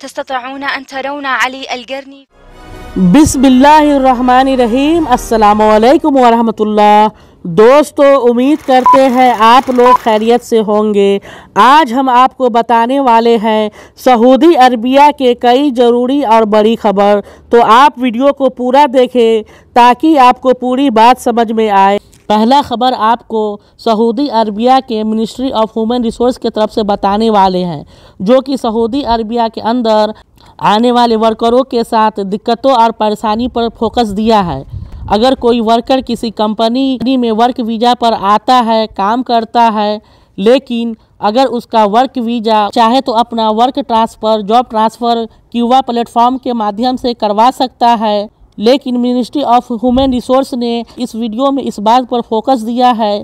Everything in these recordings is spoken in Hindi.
تستطيعون أن ترون علي القرني अल्लाम वरहमतुल्लाह दोस्तों उम्मीद करते हैं आप लोग खैरियत से होंगे आज हम आपको बताने वाले हैं सऊदी अरबिया के कई ज़रूरी और बड़ी खबर तो आप वीडियो को पूरा देखें ताकि आपको पूरी बात समझ में आए पहला खबर आपको सऊदी अरबिया के मिनिस्ट्री ऑफ ह्यूमन रिसोर्स के तरफ से बताने वाले हैं जो कि सऊदी अरबिया के अंदर आने वाले वर्करों के साथ दिक्कतों और परेशानी पर फोकस दिया है अगर कोई वर्कर किसी कंपनी में वर्क वीज़ा पर आता है काम करता है लेकिन अगर उसका वर्क वीज़ा चाहे तो अपना work transfer job transfer Qiwa platform के माध्यम से करवा सकता है लेकिन मिनिस्ट्री ऑफ ह्यूमन रिसोर्स ने इस वीडियो में इस बात पर फोकस दिया है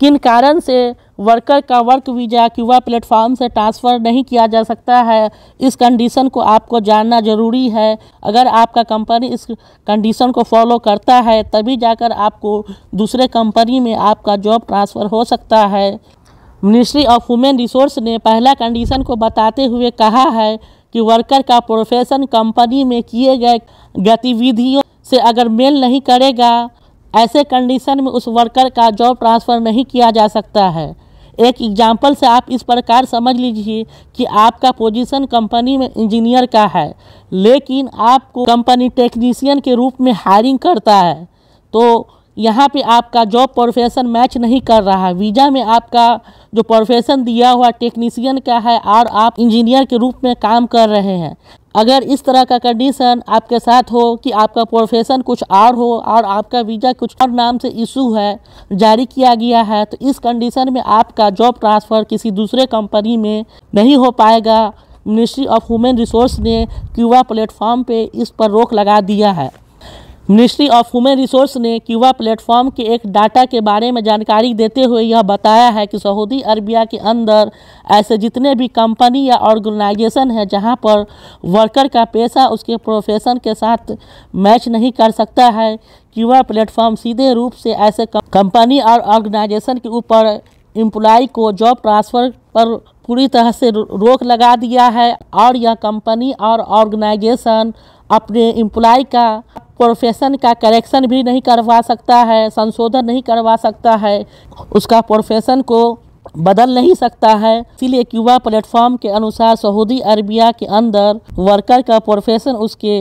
किन कारण से वर्कर का वर्क वीज़ा क्यूबा प्लेटफॉर्म से ट्रांसफ़र नहीं किया जा सकता है इस कंडीशन को आपको जानना ज़रूरी है अगर आपका कंपनी इस कंडीशन को फॉलो करता है तभी जाकर आपको दूसरे कंपनी में आपका जॉब ट्रांसफ़र हो सकता है मिनिस्ट्री ऑफ ह्यूमन रिसोर्स ने पहला कंडीशन को बताते हुए कहा है कि वर्कर का प्रोफेशन कंपनी में किए गए गतिविधियों से अगर मेल नहीं करेगा ऐसे कंडीशन में उस वर्कर का जॉब ट्रांसफ़र नहीं किया जा सकता है एक एग्जाम्पल से आप इस प्रकार समझ लीजिए कि आपका पोजीशन कंपनी में इंजीनियर का है लेकिन आपको कंपनी टेक्नीशियन के रूप में हायरिंग करता है तो यहाँ पे आपका जॉब प्रोफेशन मैच नहीं कर रहा है वीज़ा में आपका जो प्रोफेशन दिया हुआ टेक्नीसियन का है और आप इंजीनियर के रूप में काम कर रहे हैं अगर इस तरह का कंडीशन आपके साथ हो कि आपका प्रोफेशन कुछ और हो और आपका वीज़ा कुछ और नाम से इशू है जारी किया गया है तो इस कंडीशन में आपका जॉब ट्रांसफ़र किसी दूसरे कंपनी में नहीं हो पाएगा मिनिस्ट्री ऑफ ह्यूमन रिसोर्स ने क्यूबा प्लेटफॉर्म पे इस पर रोक लगा दिया है मिनिस्ट्री ऑफ ह्यूमन रिसोर्स ने क्यूबा प्लेटफॉर्म के एक डाटा के बारे में जानकारी देते हुए यह बताया है कि सऊदी अरबिया के अंदर ऐसे जितने भी कंपनी या ऑर्गेनाइजेशन हैं जहां पर वर्कर का पैसा उसके प्रोफेशन के साथ मैच नहीं कर सकता है क्यूबा प्लेटफॉर्म सीधे रूप से ऐसे कंपनी और ऑर्गेनाइजेशन के ऊपर एम्प्लॉय को जॉब ट्रांसफ़र पर पूरी तरह से रोक लगा दिया है और यह कंपनी और ऑर्गेनाइजेशन अपने एम्प्लॉय का प्रोफेशन का करेक्शन भी नहीं करवा सकता है संशोधन नहीं करवा सकता है उसका प्रोफेशन को बदल नहीं सकता है इसीलिए क्यूबा प्लेटफॉर्म के अनुसार सऊदी अरबिया के अंदर वर्कर का प्रोफेशन उसके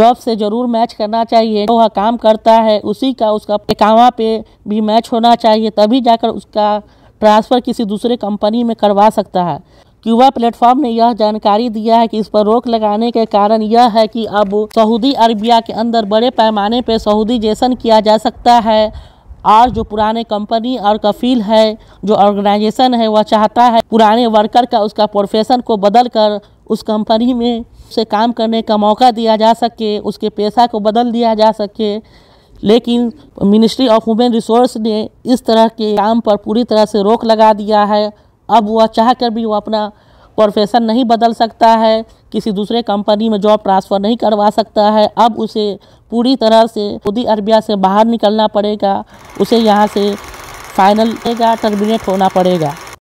जॉब से ज़रूर मैच करना चाहिए वह काम करता है उसी का उसका कामा पे भी मैच होना चाहिए तभी जाकर उसका ट्रांसफ़र किसी दूसरे कंपनी में करवा सकता है क्यूबा प्लेटफॉर्म ने यह जानकारी दिया है कि इस पर रोक लगाने के कारण यह है कि अब सऊदी अरबिया के अंदर बड़े पैमाने पर सऊदी जैसन किया जा सकता है और जो पुराने कंपनी और कफील है जो ऑर्गेनाइजेशन है वह चाहता है पुराने वर्कर का उसका प्रोफेशन को बदल कर उस कंपनी में से काम करने का मौका दिया जा सके उसके पैसा को बदल दिया जा सके लेकिन मिनिस्ट्री ऑफ वुमेन रिसोर्स ने इस तरह के काम पर पूरी तरह से रोक लगा दिया है अब वह चाह कर भी वह अपना प्रोफेशन नहीं बदल सकता है किसी दूसरे कंपनी में जॉब ट्रांसफ़र नहीं करवा सकता है अब उसे पूरी तरह से सऊदी अरबिया से बाहर निकलना पड़ेगा उसे यहाँ से फाइनल टर्मिनेट होना पड़ेगा